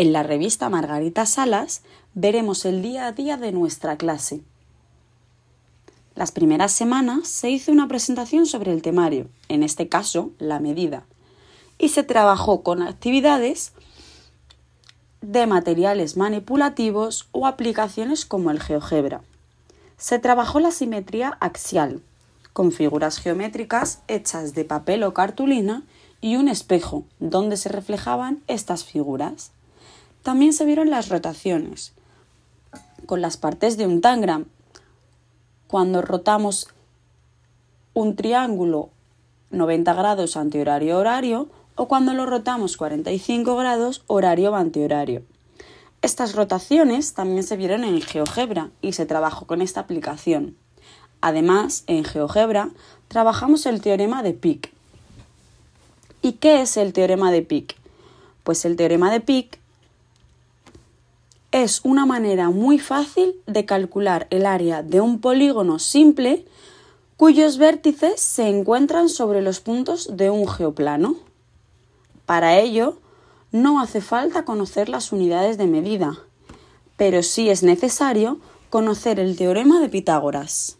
En la revista Margarita Salas veremos el día a día de nuestra clase. Las primeras semanas se hizo una presentación sobre el temario, en este caso la medida, y se trabajó con actividades de materiales manipulativos o aplicaciones como el GeoGebra. Se trabajó la simetría axial, con figuras geométricas hechas de papel o cartulina y un espejo donde se reflejaban estas figuras. También se vieron las rotaciones con las partes de un tangram. Cuando rotamos un triángulo 90 grados antihorario horario o cuando lo rotamos 45 grados horario antihorario. Estas rotaciones también se vieron en GeoGebra y se trabajó con esta aplicación. Además, en GeoGebra trabajamos el teorema de pic ¿Y qué es el teorema de pic Pues el teorema de pic es una manera muy fácil de calcular el área de un polígono simple cuyos vértices se encuentran sobre los puntos de un geoplano. Para ello, no hace falta conocer las unidades de medida, pero sí es necesario conocer el teorema de Pitágoras.